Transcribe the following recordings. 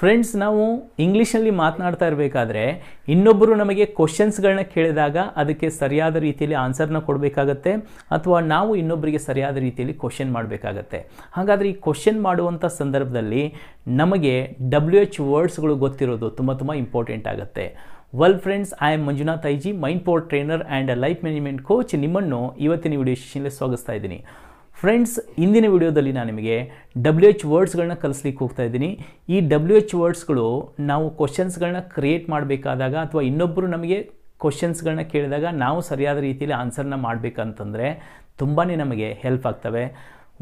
friends ನಾವು ಇಂಗ್ಲೀಷಲ್ಲಿ ಮಾತನಾಡ್ತಾ ಇರಬೇಕಾದ್ರೆ ಇನ್ನೊಬ್ಬರು ನಮಗೆ ಕ್ವಶನ್ಸ್ಗಳನ್ನ ಕೇಳಿದಾಗ ಅದಕ್ಕೆ ಸರಿಯಾದ ರೀತಿಯಲ್ಲಿ ಆನ್ಸರ್ನ ಕೊಡಬೇಕಾಗತ್ತೆ ಅಥವಾ ನಾವು ಇನ್ನೊಬ್ಬರಿಗೆ ಸರಿಯಾದ ರೀತಿಯಲ್ಲಿ ಕ್ವಶನ್ ಮಾಡಬೇಕಾಗತ್ತೆ ಹಾಗಾದರೆ ಈ ಕ್ವಶನ್ ಮಾಡುವಂಥ ಸಂದರ್ಭದಲ್ಲಿ ನಮಗೆ ಡಬ್ಲ್ಯೂ ಎಚ್ ವರ್ಡ್ಸ್ಗಳು ಗೊತ್ತಿರೋದು ತುಂಬ ತುಂಬ ಇಂಪಾರ್ಟೆಂಟ್ ಆಗುತ್ತೆ well friends I am Manjunath IG mind power trainer and life management coach ನಿಮ್ಮನ್ನು ಇವತ್ತಿನ ವಿಡಿಯೋ ಸೆಷನ್ಗೆ ಸ್ವಾಗತಿಸ್ತಾ ಇದ್ದೀನಿ ಫ್ರೆಂಡ್ಸ್ ಇಂದಿನ ವಿಡಿಯೋದಲ್ಲಿ ನಾನು ನಿಮಗೆ ಡಬ್ಲ್ಯೂ ಎಚ್ ವರ್ಡ್ಸ್ಗಳನ್ನ ಕಲಿಸ್ಲಿಕ್ಕೆ ಹೋಗ್ತಾ ಇದ್ದೀನಿ ಈ ಡಬ್ಲ್ಯೂ ಎಚ್ ವರ್ಡ್ಸ್ಗಳು ನಾವು ಕ್ವಶನ್ಸ್ಗಳನ್ನ ಕ್ರಿಯೇಟ್ ಮಾಡಬೇಕಾದಾಗ ಅಥವಾ ಇನ್ನೊಬ್ಬರು ನಮಗೆ ಕ್ವಶನ್ಸ್ಗಳನ್ನ ಕೇಳಿದಾಗ ನಾವು ಸರಿಯಾದ ರೀತಿಯಲ್ಲಿ ಆನ್ಸರ್ನ ಮಾಡಬೇಕಂತಂದರೆ ತುಂಬಾ ನಮಗೆ ಹೆಲ್ಪ್ ಆಗ್ತವೆ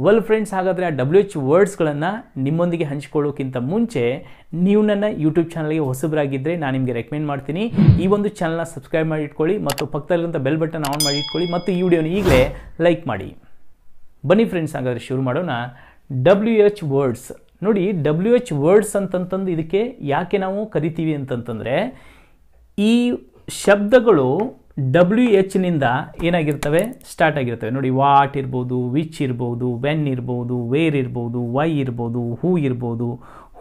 ವೆಲ್ ಫ್ರೆಂಡ್ಸ್ ಹಾಗಾದರೆ ಆ ಡಬ್ಲ್ಯೂ ಎಚ್ ವರ್ಡ್ಸ್ಗಳನ್ನು ನಿಮ್ಮೊಂದಿಗೆ ಹಂಚ್ಕೊಳ್ಳೋಕ್ಕಿಂತ ಮುಂಚೆ ನೀವು ನನ್ನ ಯೂಟ್ಯೂಬ್ ಚಾನಲ್ಗೆ ಹೊಸಬರಾಗಿದ್ದರೆ ನಾನು ನಿಮಗೆ ರೆಕಮೆಂಡ್ ಮಾಡ್ತೀನಿ ಈ ಒಂದು ಚಾನಲ್ನ ಸಬ್ಸ್ಕ್ರೈಬ್ ಮಾಡಿಟ್ಕೊಳ್ಳಿ ಮತ್ತು ಪಕ್ಕದಲ್ಲಿರುವಂಥ ಬೆಲ್ ಬಟನ್ ಆನ್ ಮಾಡಿ ಇಟ್ಕೊಳ್ಳಿ ಮತ್ತು ಈ ವಿಡಿಯೋನ ಈಗಲೇ ಲೈಕ್ ಮಾಡಿ ಬನ್ನಿ ಫ್ರೆಂಡ್ಸ್ ಹಾಗಾದ್ರೆ ಶುರು ಮಾಡೋಣ ಡಬ್ಲ್ಯೂ ಎಚ್ ವರ್ಡ್ಸ್ ನೋಡಿ ಡಬ್ಲ್ಯೂ ಎಚ್ ವರ್ಡ್ಸ್ ಅಂತಂತಂದು ಇದಕ್ಕೆ ಯಾಕೆ ನಾವು ಕರಿತೀವಿ ಅಂತಂತಂದರೆ ಈ ಶಬ್ದಗಳು ಡಬ್ಲ್ಯೂ ಎಚ್ನಿಂದ ಏನಾಗಿರ್ತವೆ ಸ್ಟಾರ್ಟ್ ಆಗಿರ್ತವೆ ನೋಡಿ ವಾಟ್ ಇರ್ಬೋದು ವಿಚ್ ಇರ್ಬೋದು ವೆನ್ ಇರ್ಬೋದು ವೇರ್ ಇರ್ಬೋದು ವೈ ಇರ್ಬೋದು ಹೂ ಇರ್ಬೋದು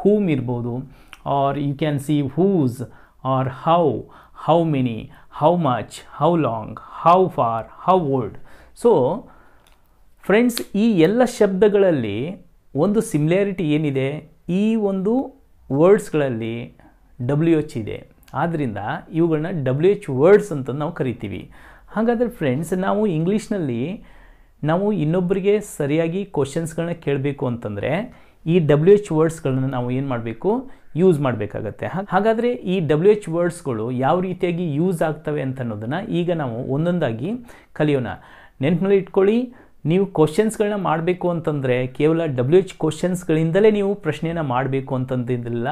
ಹೂಮ್ ಇರ್ಬೋದು or you can see whose or how how many how much how long how far how old so friends ಈ ಎಲ್ಲ ಶಬ್ದಗಳಲ್ಲಿ ಒಂದು ಸಿಮಿಲ್ಯಾರಿಟಿ ಏನಿದೆ ಈ ಒಂದು ವರ್ಡ್ಸ್ಗಳಲ್ಲಿ ಡಬ್ಲ್ಯೂ ಎಚ್ ಇದೆ ಆದ್ದರಿಂದ ಇವುಗಳನ್ನ ಡಬ್ಲ್ಯೂ ಎಚ್ ವರ್ಡ್ಸ್ ಅಂತ ನಾವು ಕರಿತೀವಿ ಹಾಗಾದರೆ ಫ್ರೆಂಡ್ಸ್ ನಾವು ಇಂಗ್ಲೀಷ್ನಲ್ಲಿ ನಾವು ಇನ್ನೊಬ್ಬರಿಗೆ ಸರಿಯಾಗಿ ಕ್ವಶನ್ಸ್ಗಳನ್ನ ಕೇಳಬೇಕು ಅಂತಂದರೆ ಈ ಡಬ್ಲ್ಯೂ ಎಚ್ ವರ್ಡ್ಸ್ಗಳನ್ನ ನಾವು ಏನು ಮಾಡಬೇಕು ಯೂಸ್ ಮಾಡಬೇಕಾಗತ್ತೆ ಹಾಗಾದರೆ ಈ ಡಬ್ಲ್ಯೂ ಎಚ್ ವರ್ಡ್ಸ್ಗಳು ಯಾವ ರೀತಿಯಾಗಿ ಯೂಸ್ ಆಗ್ತವೆ ಅಂತ ಅನ್ನೋದನ್ನು ಈಗ ನಾವು ಒಂದೊಂದಾಗಿ ಕಲಿಯೋಣ ನೆನ್ಪಿನಲ್ಲಿ ಇಟ್ಕೊಳ್ಳಿ ನೀವು ಕ್ವಶನ್ಸ್ಗಳನ್ನ ಮಾಡಬೇಕು ಅಂತಂದರೆ ಕೇವಲ ಡಬ್ಲ್ಯೂ ಎಚ್ ಕ್ವಶನ್ಸ್ಗಳಿಂದಲೇ ನೀವು ಪ್ರಶ್ನೆಯನ್ನ ಮಾಡಬೇಕು ಅಂತಂದಿಲ್ಲ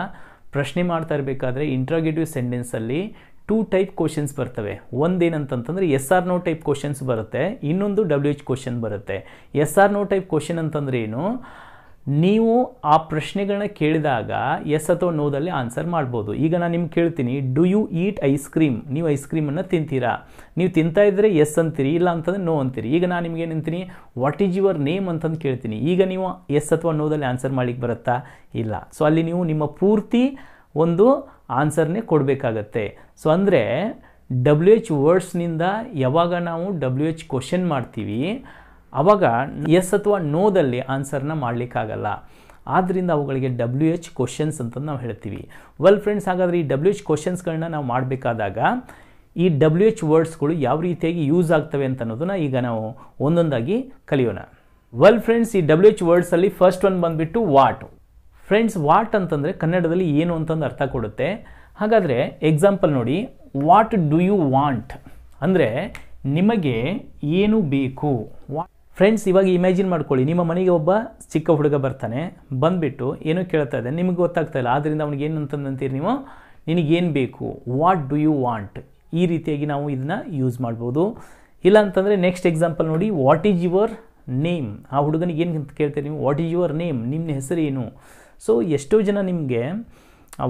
ಪ್ರಶ್ನೆ ಮಾಡ್ತಾ ಇರಬೇಕಾದ್ರೆ ಇಂಟ್ರಾಗೇಟಿವ್ ಸೆಂಟೆನ್ಸಲ್ಲಿ ಟೂ ಟೈಪ್ ಕ್ವಶನ್ಸ್ ಬರ್ತವೆ ಒಂದೇನಂತಂತಂದರೆ yes or no type questions ಬರುತ್ತೆ ಇನ್ನೊಂದು ಡಬ್ಲ್ಯೂ ಎಚ್ ಕ್ವಶನ್ ಬರುತ್ತೆ yes or no type question ಅಂತಂದ್ರೆ ಏನು ನೀವು ಆ ಪ್ರಶ್ನೆಗಳನ್ನ ಕೇಳಿದಾಗ ಎಸ್ ಅಥವಾ ನೋದಲ್ಲಿ ಆನ್ಸರ್ ಮಾಡ್ಬೋದು ಈಗ ನಾನು ನಿಮ್ಗೆ ಕೇಳ್ತೀನಿ do you eat ice cream ನೀವು ಐಸ್ ಕ್ರೀಮನ್ನು ತಿಂತೀರಾ ನೀವು ತಿಂತಾ ಇದ್ದರೆ ಎಸ್ ಅಂತೀರಿ ಇಲ್ಲ ಅಂತಂದ್ರೆ ನೋ ಅಂತೀರಿ ಈಗ ನಾನು ನಿಮ್ಗೆ ಅಂತೀನಿ ವಾಟ್ ಈಸ್ ಯುವರ್ ನೇಮ್ ಅಂತಂದು ಕೇಳ್ತೀನಿ ಈಗ ನೀವು ಎಸ್ ಅಥವಾ ನೋದಲ್ಲಿ ಆನ್ಸರ್ ಮಾಡ್ಲಿಕ್ಕೆ ಬರುತ್ತಾ ಇಲ್ಲ ಸೊ ಅಲ್ಲಿ ನೀವು ನಿಮ್ಮ ಪೂರ್ತಿ ಒಂದು ಆನ್ಸರ್ನೇ ಕೊಡಬೇಕಾಗತ್ತೆ ಸೊ ಅಂದರೆ ಡಬ್ಲ್ಯೂ ಎಚ್ ವರ್ಡ್ಸ್ನಿಂದ ಯಾವಾಗ ನಾವು ಡಬ್ಲ್ಯೂ ಎಚ್ ಕ್ವಶನ್ ಮಾಡ್ತೀವಿ ಆವಾಗ ಎಸ್ ಅಥವಾ ನೋದಲ್ಲಿ ಆನ್ಸರ್ನ ಮಾಡಲಿಕ್ಕಾಗಲ್ಲ ಆದ್ದರಿಂದ ಅವುಗಳಿಗೆ ಡಬ್ಲ್ಯೂ ಎಚ್ ಕ್ವಶನ್ಸ್ ಅಂತ ನಾವು ಹೇಳ್ತೀವಿ ವೆಲ್ ಫ್ರೆಂಡ್ಸ್ ಹಾಗಾದರೆ ಈ ಡಬ್ಲ್ಯೂ ಎಚ್ ಕ್ವಶನ್ಸ್ಗಳನ್ನ ನಾವು ಮಾಡಬೇಕಾದಾಗ ಈ ಡಬ್ಲ್ಯೂ ಎಚ್ ವರ್ಡ್ಸ್ಗಳು ಯಾವ ರೀತಿಯಾಗಿ ಯೂಸ್ ಆಗ್ತವೆ ಅಂತ ಅನ್ನೋದನ್ನು ಈಗ ನಾವು ಒಂದೊಂದಾಗಿ ಕಲಿಯೋಣ ವೆಲ್ ಫ್ರೆಂಡ್ಸ್ ಈ ಡಬ್ಲ್ಯೂ ಎಚ್ ವರ್ಡ್ಸಲ್ಲಿ ಫಸ್ಟ್ ಒನ್ ಬಂದುಬಿಟ್ಟು ವಾಟ್ ಫ್ರೆಂಡ್ಸ್ ವಾಟ್ ಅಂತಂದರೆ ಕನ್ನಡದಲ್ಲಿ ಏನು ಅಂತಂದು ಅರ್ಥ ಕೊಡುತ್ತೆ ಹಾಗಾದರೆ ಎಕ್ಸಾಂಪಲ್ ನೋಡಿ ವಾಟ್ ಡು ಯು ವಾಂಟ್ ಅಂದರೆ ನಿಮಗೆ ಏನು ಬೇಕು ವಾಟ್ ಫ್ರೆಂಡ್ಸ್ ಇವಾಗ ಇಮ್ಯಾಜಿನ್ ಮಾಡ್ಕೊಳ್ಳಿ ನಿಮ್ಮ ಮನೆಗೆ ಒಬ್ಬ ಚಿಕ್ಕ ಹುಡುಗ ಬರ್ತಾನೆ ಬಂದುಬಿಟ್ಟು ಏನೋ ಕೇಳ್ತಾ ಇದ್ದಾನೆ ನಿಮಗೆ ಗೊತ್ತಾಗ್ತಾ ಇಲ್ಲ ಆದ್ದರಿಂದ ಅವ್ನಿಗೆ ಏನು ಅಂತಂದಂತೀರಿ ನೀವು ನಿನಗೇನು ಬೇಕು ವಾಟ್ ಡು ಯು ವಾಂಟ್ ಈ ರೀತಿಯಾಗಿ ನಾವು ಇದನ್ನ ಯೂಸ್ ಮಾಡ್ಬೋದು ಇಲ್ಲ ಅಂತಂದರೆ ನೆಕ್ಸ್ಟ್ ಎಕ್ಸಾಂಪಲ್ ನೋಡಿ ವಾಟ್ ಈಸ್ ಯುವರ್ ನೇಮ್ ಆ ಹುಡುಗನಿಗೆ ಏನು ಅಂತ ಕೇಳ್ತೀರಿ ನೀವು ವಾಟ್ ಈಸ್ ಯುವರ್ ನೇಮ್ ನಿಮ್ಮ ಹೆಸರು ಏನು ಸೊ ಎಷ್ಟೋ ಜನ ನಿಮಗೆ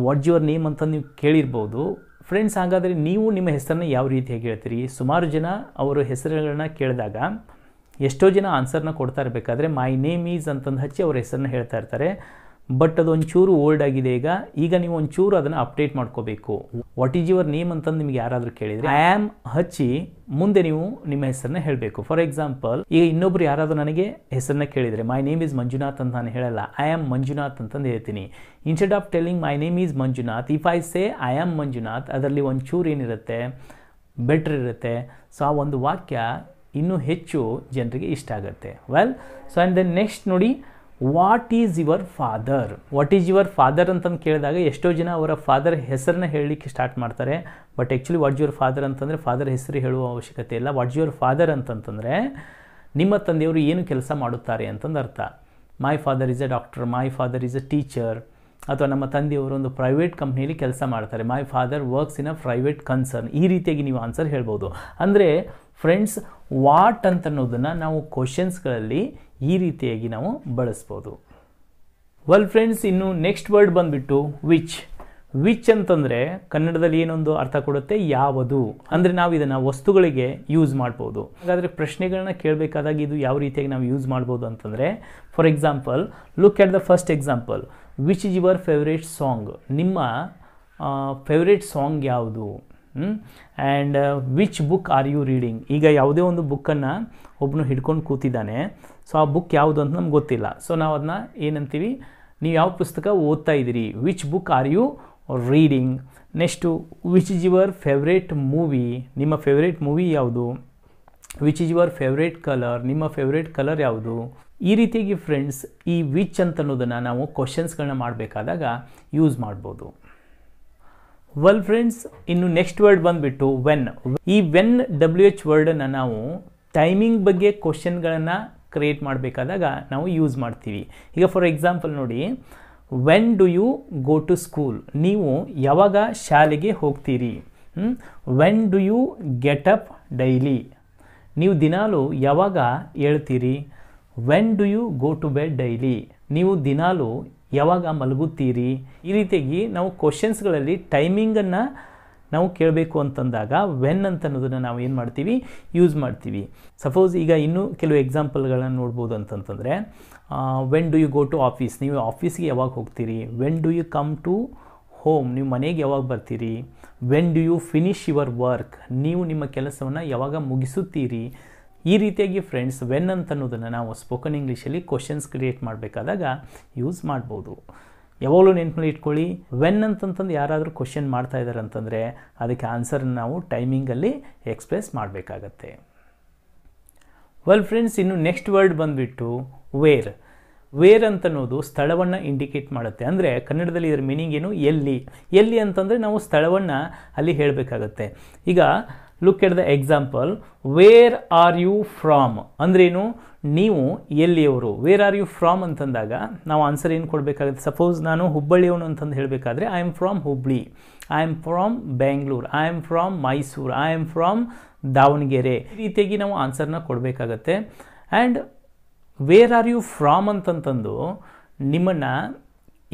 ವಾಟ್ ಯುವರ್ ನೇಮ್ ಅಂತ ನೀವು ಕೇಳಿರ್ಬೋದು ಫ್ರೆಂಡ್ಸ್ ಹಾಗಾದರೆ ನೀವು ನಿಮ್ಮ ಹೆಸರನ್ನ ಯಾವ ರೀತಿಯಾಗಿ ಹೇಳ್ತೀರಿ ಸುಮಾರು ಜನ ಅವರ ಹೆಸರುಗಳನ್ನ ಕೇಳಿದಾಗ ಎಷ್ಟೋ ಜನ ಆನ್ಸರ್ನ ಕೊಡ್ತಾ ಇರಬೇಕಾದ್ರೆ ಮೈ ನೇಮ್ ಈಸ್ ಅಂತಂದು ಹಚ್ಚಿ ಅವ್ರ ಹೆಸರನ್ನ ಹೇಳ್ತಾ ಇರ್ತಾರೆ ಬಟ್ ಅದೊಂಚೂರು ಓಲ್ಡ್ ಆಗಿದೆ ಈಗ ಈಗ ನೀವು ಒಂಚೂರು ಅದನ್ನು ಅಪ್ಡೇಟ್ ಮಾಡ್ಕೋಬೇಕು ವಾಟ್ ಈಸ್ ಯುವರ್ ನೇಮ್ ಅಂತಂದು ನಿಮಗೆ ಯಾರಾದರೂ ಕೇಳಿದರೆ ಐ ಆಮ್ ಹಚ್ಚಿ ಮುಂದೆ ನೀವು ನಿಮ್ಮ ಹೆಸರನ್ನ ಹೇಳಬೇಕು ಫಾರ್ ಎಕ್ಸಾಂಪಲ್ ಈಗ ಇನ್ನೊಬ್ರು ಯಾರಾದರೂ ನನಗೆ ಹೆಸರನ್ನ ಕೇಳಿದರೆ ಮೈ ನೇಮ್ ಈಸ್ ಮಂಜುನಾಥ್ ಅಂತ ನಾನು ಹೇಳಲ್ಲ ಐ ಆಮ್ ಮಂಜುನಾಥ್ ಅಂತಂದು ಹೇಳ್ತೀನಿ instead of telling my name is Manjunath if I say I am Manjunath ಅದರಲ್ಲಿ ಒಂಚೂರು ಏನಿರುತ್ತೆ ಬೆಟ್ರ್ ಇರುತ್ತೆ ಸೊ ಆ ಒಂದು ವಾಕ್ಯ ಇನ್ನೂ ಹೆಚ್ಚು ಜನರಿಗೆ ಇಷ್ಟ ಆಗುತ್ತೆ well so and then next ನೋಡಿ what is your father what is your father ಅಂತಂದು ಕೇಳಿದಾಗ ಎಷ್ಟೋ ಜನ ಅವರ ಫಾದರ್ ಹೆಸರನ್ನ ಹೇಳಲಿಕ್ಕೆ ಸ್ಟಾರ್ಟ್ ಮಾಡ್ತಾರೆ but actually what your father ಅಂತಂದರೆ ಫಾದರ್ ಹೆಸರು ಹೇಳುವ ಅವಶ್ಯಕತೆ ಇಲ್ಲ ವಾಟ್ ಯುವರ್ ಫಾದರ್ ಅಂತಂತಂದರೆ ನಿಮ್ಮ ತಂದೆಯವರು ಏನು ಕೆಲಸ ಮಾಡುತ್ತಾರೆ ಅಂತಂದು ಅರ್ಥ my father is a doctor my father is a teacher ಅಥವಾ ನಮ್ಮ ತಂದೆಯವರು ಒಂದು ಪ್ರೈವೇಟ್ ಕಂಪ್ನಿಯಲ್ಲಿ ಕೆಲಸ ಮಾಡ್ತಾರೆ my father works in a private concern ಈ ರೀತಿಯಾಗಿ ನೀವು ಆನ್ಸರ್ ಹೇಳ್ಬೋದು ಅಂದರೆ ಫ್ರೆಂಡ್ಸ್ ವಾಟ್ ಅನ್ನೋದನ್ನು ನಾವು ಕ್ವಶನ್ಸ್ಗಳಲ್ಲಿ ಈ ರೀತಿಯಾಗಿ ನಾವು ಬಳಸ್ಬೋದು ವೆಲ್ ಫ್ರೆಂಡ್ಸ್ ಇನ್ನು ನೆಕ್ಸ್ಟ್ ವರ್ಡ್ ಬಂದುಬಿಟ್ಟು ವಿಚ್ ವಿಚ್ ಅಂತಂದರೆ ಕನ್ನಡದಲ್ಲಿ ಏನೊಂದು ಅರ್ಥ ಕೊಡುತ್ತೆ ಯಾವುದು ಅಂದರೆ ನಾವು ಇದನ್ನು ವಸ್ತುಗಳಿಗೆ ಯೂಸ್ ಮಾಡ್ಬೋದು ಹಾಗಾದರೆ ಪ್ರಶ್ನೆಗಳನ್ನ ಕೇಳಬೇಕಾದಾಗ ಇದು ಯಾವ ರೀತಿಯಾಗಿ ನಾವು ಯೂಸ್ ಮಾಡ್ಬೋದು ಅಂತಂದರೆ for example look at the first example which is your favourite song ನಿಮ್ಮ ಫೇವ್ರೇಟ್ ಸಾಂಗ್ ಯಾವುದು and which book are you reading ಈಗ ಯಾವುದೇ ಒಂದು ಬುಕ್ಕನ್ನು ಒಬ್ಬನು ಹಿಡ್ಕೊಂಡು ಕೂತಿದ್ದಾನೆ ಸೊ ಆ ಬುಕ್ ಯಾವುದು ಅಂತ ನಮ್ಗೆ ಗೊತ್ತಿಲ್ಲ ಸೊ ನಾವು ಅದನ್ನ ಏನಂತೀವಿ ನೀವು ಯಾವ ಪುಸ್ತಕ ಓದ್ತಾ ಇದ್ದೀರಿ which book are you reading next which is your favourite movie ನಿಮ್ಮ ಫೇವ್ರೇಟ್ ಮೂವಿ ಯಾವುದು which is your favourite colour ನಿಮ್ಮ ಫೇವ್ರೇಟ್ ಕಲರ್ ಯಾವುದು ಈ ರೀತಿಯಾಗಿ ಫ್ರೆಂಡ್ಸ್ ಈ ವಿಚ್ ಅಂತ ಅನ್ನೋದನ್ನು ನಾವು ಕ್ವಶನ್ಸ್ಗಳನ್ನ ಮಾಡಬೇಕಾದಾಗ ಯೂಸ್ ಮಾಡ್ಬೋದು ವೆಲ್ ಫ್ರೆಂಡ್ಸ್ ಇನ್ನು ನೆಕ್ಸ್ಟ್ ವರ್ಡ್ ಬಂದುಬಿಟ್ಟು ವೆನ್ ಈ ವೆನ್ ಡಬ್ಲ್ಯೂ ಎಚ್ ವರ್ಡನ್ನು ನಾವು ಟೈಮಿಂಗ್ ಬಗ್ಗೆ ಕ್ವಶನ್ಗಳನ್ನು ಕ್ರಿಯೇಟ್ ಮಾಡಬೇಕಾದಾಗ ನಾವು ಯೂಸ್ ಮಾಡ್ತೀವಿ ಈಗ ಫಾರ್ ಎಕ್ಸಾಂಪಲ್ ನೋಡಿ when do you go to school ನೀವು ಯಾವಾಗ ಶಾಲೆಗೆ ಹೋಗ್ತೀರಿ when do you get up daily ನೀವು ದಿನಾಲು ಯಾವಾಗ ಹೇಳ್ತೀರಿ when do you go to bed daily ನೀವು ದಿನಾಲು ಯಾವಾಗ ಮಲಗುತ್ತೀರಿ ಈ ರೀತಿಯಾಗಿ ನಾವು ಕ್ವಶನ್ಸ್ಗಳಲ್ಲಿ ಟೈಮಿಂಗನ್ನು ನಾವು ಕೇಳಬೇಕು ಅಂತಂದಾಗ ವೆನ್ ಅಂತ ಅನ್ನೋದನ್ನು ನಾವು ಏನು ಮಾಡ್ತೀವಿ ಯೂಸ್ ಮಾಡ್ತೀವಿ ಸಪೋಸ್ ಈಗ ಇನ್ನೂ ಕೆಲವು ಎಕ್ಸಾಂಪಲ್ಗಳನ್ನು ನೋಡ್ಬೋದು ಅಂತಂತಂದರೆ when do you go to office ನೀವು ಆಫೀಸ್ಗೆ ಯಾವಾಗ ಹೋಗ್ತೀರಿ when do you come to home ನೀವು ಮನೆಗೆ ಯಾವಾಗ ಬರ್ತೀರಿ when do you finish your work ನೀವು ನಿಮ್ಮ ಕೆಲಸವನ್ನು ಯಾವಾಗ ಮುಗಿಸುತ್ತೀರಿ ಈ ರೀತಿಯಾಗಿ ಫ್ರೆಂಡ್ಸ್ ವೆನ್ ಅಂತ ಅನ್ನೋದನ್ನು ನಾವು ಸ್ಪೋಕನ್ ಇಂಗ್ಲೀಷಲ್ಲಿ ಕ್ವಶನ್ಸ್ ಕ್ರಿಯೇಟ್ ಮಾಡಬೇಕಾದಾಗ ಯೂಸ್ ಮಾಡ್ಬೋದು ಯಾವಾಗಲೂ ನೆನ್ಪಲ್ಲಿ ಇಟ್ಕೊಳ್ಳಿ ವೆನ್ ಅಂತಂತಂದು ಯಾರಾದರೂ ಕ್ವಶನ್ ಮಾಡ್ತಾ ಇದ್ದಾರೆ ಅಂತಂದರೆ ಅದಕ್ಕೆ ಆನ್ಸರನ್ನು ನಾವು ಟೈಮಿಂಗಲ್ಲಿ ಎಕ್ಸ್ಪ್ರೆಸ್ ಮಾಡಬೇಕಾಗತ್ತೆ ವೆಲ್ ಫ್ರೆಂಡ್ಸ್ ಇನ್ನು ನೆಕ್ಸ್ಟ್ ವರ್ಡ್ ಬಂದುಬಿಟ್ಟು ವೇರ್ ವೇರ್ ಅಂತ ಅನ್ನೋದು ಸ್ಥಳವನ್ನು ಇಂಡಿಕೇಟ್ ಮಾಡುತ್ತೆ ಅಂದರೆ ಕನ್ನಡದಲ್ಲಿ ಇದರ ಮೀನಿಂಗ್ ಏನು ಎಲ್ಲಿ ಎಲ್ಲಿ ಅಂತಂದರೆ ನಾವು ಸ್ಥಳವನ್ನು ಅಲ್ಲಿ ಹೇಳಬೇಕಾಗತ್ತೆ ಈಗ look at the example where are you from ಅಂದ್ರೇನು ನೀವು ಎಲ್ಲಿಯವರು ವೇರ್ ಆರ್ ಯು ಫ್ರಾಮ್ ಅಂತಂದಾಗ ನಾವು ಆನ್ಸರ್ ಏನು ಕೊಡಬೇಕಾಗುತ್ತೆ ಸಪೋಸ್ ನಾನು ಹುಬ್ಬಳ್ಳಿಯವನು ಅಂತಂದು ಹೇಳಬೇಕಾದ್ರೆ I am from Hubli I am from Bengaluru I am from Mysuru I am from Davanagere ಈ ರೀತಿಯಾಗಿ ನಾವು ಆನ್ಸರ್ನ ಕೊಡಬೇಕಾಗತ್ತೆ and where are you from ಅಂತಂತಂದು ನಿಮ್ಮನ್ನು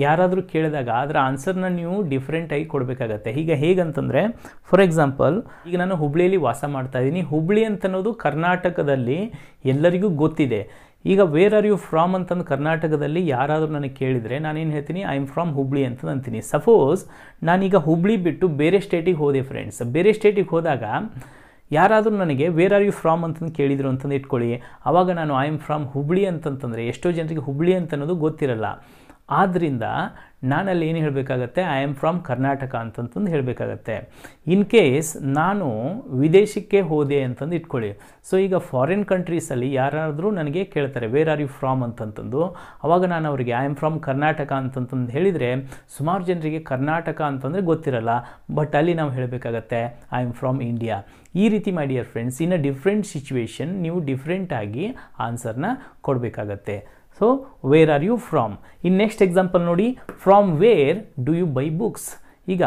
ಯಾರಾದರೂ ಕೇಳಿದಾಗ ಅದರ ಆನ್ಸರ್ನ ನೀವು ಡಿಫ್ರೆಂಟಾಗಿ ಕೊಡಬೇಕಾಗತ್ತೆ ಈಗ ಹೇಗಂತಂದರೆ ಫಾರ್ ಎಕ್ಸಾಂಪಲ್ ಈಗ ನಾನು ಹುಬ್ಳಿಯಲ್ಲಿ ವಾಸ ಮಾಡ್ತಾ ಇದ್ದೀನಿ ಹುಬ್ಳಿ ಅಂತನ್ನೋದು ಕರ್ನಾಟಕದಲ್ಲಿ ಎಲ್ಲರಿಗೂ ಗೊತ್ತಿದೆ ಈಗ ವೇರ್ ಆರ್ ಯು ಫ್ರಾಮ್ ಅಂತಂದು ಕರ್ನಾಟಕದಲ್ಲಿ ಯಾರಾದರೂ ನನಗೆ ಕೇಳಿದರೆ ಏನು ಹೇಳ್ತೀನಿ ಐ ಆಮ್ ಫ್ರಾಮ್ ಹುಬ್ಳಿ ಅಂತ ಅಂತೀನಿ ಸಪೋಸ್ ನಾನೀಗ ಹುಬ್ಳಿ ಬಿಟ್ಟು ಬೇರೆ ಸ್ಟೇಟಿಗೆ ಹೋದೆ ಫ್ರೆಂಡ್ಸ್ ಬೇರೆ ಸ್ಟೇಟಿಗೆ ಹೋದಾಗ ಯಾರಾದರೂ ನನಗೆ ವೇರ್ ಆರ್ ಯು ಫ್ರಾಮ್ ಅಂತಂದು ಕೇಳಿದರು ಅಂತಂದು ಇಟ್ಕೊಳ್ಳಿ ಆವಾಗ ನಾನು ಐ ಆಮ್ ಫ್ರಾಮ್ ಹುಬ್ಳಿ ಅಂತಂತಂದರೆ ಎಷ್ಟೋ ಜನರಿಗೆ ಹುಬ್ಳಿ ಅಂತನ್ನೋದು ಗೊತ್ತಿರಲ್ಲ ಆದ್ದರಿಂದ ನಾನಲ್ಲಿ ಏನು ಹೇಳಬೇಕಾಗತ್ತೆ ಐ ಆಮ್ ಫ್ರಮ್ ಕರ್ನಾಟಕ ಅಂತಂತಂದು ಹೇಳಬೇಕಾಗತ್ತೆ ಇನ್ ಕೇಸ್ ನಾನು ವಿದೇಶಕ್ಕೆ ಹೋದೆ ಅಂತಂದು ಇಟ್ಕೊಳ್ಳಿ ಸೊ ಈಗ ಫಾರಿನ್ ಕಂಟ್ರೀಸಲ್ಲಿ ಯಾರಾದರೂ ನನಗೆ ಕೇಳ್ತಾರೆ ವೇರ್ ಆರ್ ಯು ಫ್ರಾಮ್ ಅಂತಂತಂದು ಅವಾಗ ನಾನು ಅವರಿಗೆ ಐ ಆಮ್ ಫ್ರಮ್ ಕರ್ನಾಟಕ ಅಂತಂತಂದು ಹೇಳಿದರೆ ಸುಮಾರು ಜನರಿಗೆ ಕರ್ನಾಟಕ ಅಂತಂದರೆ ಗೊತ್ತಿರಲ್ಲ ಬಟ್ ಅಲ್ಲಿ ನಾವು ಹೇಳಬೇಕಾಗತ್ತೆ ಐ ಆಮ್ ಫ್ರಾಮ್ ಇಂಡಿಯಾ ಈ ರೀತಿ ಮಾಡಿಯರ್ friends in a different situation ನೀವು ಡಿಫ್ರೆಂಟಾಗಿ ಆನ್ಸರ್ನ ಕೊಡಬೇಕಾಗತ್ತೆ so where are you from in next example ನೋಡಿ from where do you buy books ಈಗ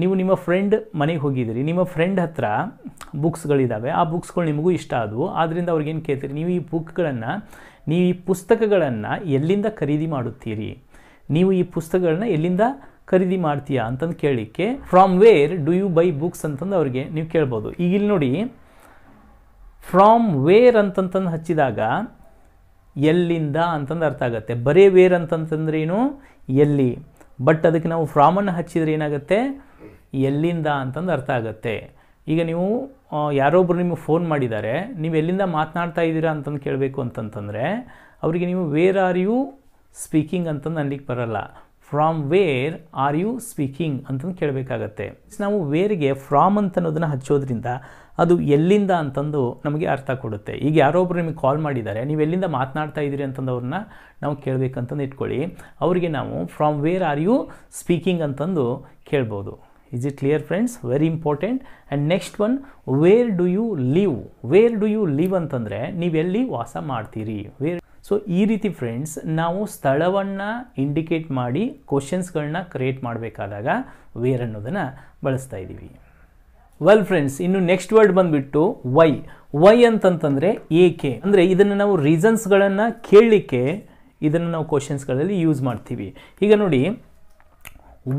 ನೀವು ನಿಮ್ಮ ಫ್ರೆಂಡ್ ಮನೆಗೆ ಹೋಗಿದ್ದೀರಿ ನಿಮ್ಮ ಫ್ರೆಂಡ್ ಹತ್ರ ಬುಕ್ಸ್ಗಳಿದ್ದಾವೆ ಆ ಬುಕ್ಸ್ಗಳು ನಿಮಗೂ ಇಷ್ಟ ಆದವು ಆದ್ದರಿಂದ ಅವ್ರಿಗೇನು ಕೇಳ್ತೀರಿ ನೀವು ಈ ಬುಕ್ಗಳನ್ನು ನೀವು ಈ ಪುಸ್ತಕಗಳನ್ನು ಎಲ್ಲಿಂದ ಖರೀದಿ ಮಾಡುತ್ತೀರಿ ನೀವು ಈ ಪುಸ್ತಕಗಳನ್ನ ಎಲ್ಲಿಂದ ಖರೀದಿ ಮಾಡ್ತೀಯಾ ಅಂತಂದು ಕೇಳಲಿಕ್ಕೆ from where do you buy books ಅಂತಂದು ಅವ್ರಿಗೆ ನೀವು ಕೇಳ್ಬೋದು ಈಗ ಇಲ್ಲಿ ನೋಡಿ ಫ್ರಾಮ್ ವೇರ್ ಅಂತಂತಂದು ಹಚ್ಚಿದಾಗ ಎಲ್ಲಿಂದ ಅಂತಂದು ಅರ್ಥ ಆಗುತ್ತೆ ಬರೇ ವೇರ್ ಏನು ಎಲ್ಲಿ ಬಟ್ ಅದಕ್ಕೆ ನಾವು ಫ್ರಾಮನ್ನು ಹಚ್ಚಿದ್ರೆ ಏನಾಗುತ್ತೆ ಎಲ್ಲಿಂದ ಅಂತಂದು ಅರ್ಥ ಆಗುತ್ತೆ ಈಗ ನೀವು ಯಾರೊಬ್ಬರು ನಿಮಗೆ ಫೋನ್ ಮಾಡಿದ್ದಾರೆ ನೀವು ಎಲ್ಲಿಂದ ಮಾತನಾಡ್ತಾ ಇದ್ದೀರಾ ಅಂತಂದು ಕೇಳಬೇಕು ಅಂತಂತಂದರೆ ಅವರಿಗೆ ನೀವು ವೇರ್ ಆರ್ ಯು ಸ್ಪೀಕಿಂಗ್ ಅಂತಂದು ಅನ್ಲಿಕ್ಕೆ ಬರಲ್ಲ from where are you speaking ಅಂತಂದು ಕೇಳಬೇಕಾಗತ್ತೆ ನಾವು ವೇರ್ಗೆ ಫ್ರಾಮ್ ಅಂತ ಅನ್ನೋದನ್ನು ಹಚ್ಚೋದ್ರಿಂದ ಅದು ಎಲ್ಲಿಂದ ಅಂತಂದು ನಮಗೆ ಅರ್ಥ ಕೊಡುತ್ತೆ ಈಗ ಯಾರೊಬ್ಬರು ನಿಮಗೆ ಕಾಲ್ ಮಾಡಿದ್ದಾರೆ ನೀವು ಎಲ್ಲಿಂದ ಮಾತನಾಡ್ತಾ ಇದ್ದೀರಿ ಅಂತಂದು ಅವ್ರನ್ನ ನಾವು ಕೇಳಬೇಕಂತಂದು ಇಟ್ಕೊಳ್ಳಿ ಅವರಿಗೆ ನಾವು from where are you speaking ಅಂತಂದು ಕೇಳ್ಬೋದು is it clear friends very important and next one where do you live where do you live ಅಂತಂದರೆ ನೀವೆಲ್ಲಿ ವಾಸ ಮಾಡ್ತೀರಿ ವೇರ್ ಸೊ ಈ ರೀತಿ ಫ್ರೆಂಡ್ಸ್ ನಾವು ಸ್ಥಳವನ್ನು ಇಂಡಿಕೇಟ್ ಮಾಡಿ ಕ್ವಶನ್ಸ್ಗಳನ್ನ ಕ್ರಿಯೇಟ್ ಮಾಡಬೇಕಾದಾಗ ವೇರ್ ಅನ್ನೋದನ್ನು ಬಳಸ್ತಾ ಇದ್ದೀವಿ ವೆಲ್ ಫ್ರೆಂಡ್ಸ್ ಇನ್ನು ನೆಕ್ಸ್ಟ್ ವರ್ಡ್ ಬಂದ್ಬಿಟ್ಟು ವೈ ವೈ ಅಂತಂತಂದರೆ ಏಕೆ ಅಂದರೆ ಇದನ್ನು ನಾವು ರೀಸನ್ಸ್ಗಳನ್ನು ಕೇಳಲಿಕ್ಕೆ ಇದನ್ನು ನಾವು ಕ್ವಶನ್ಸ್ಗಳಲ್ಲಿ ಯೂಸ್ ಮಾಡ್ತೀವಿ ಈಗ ನೋಡಿ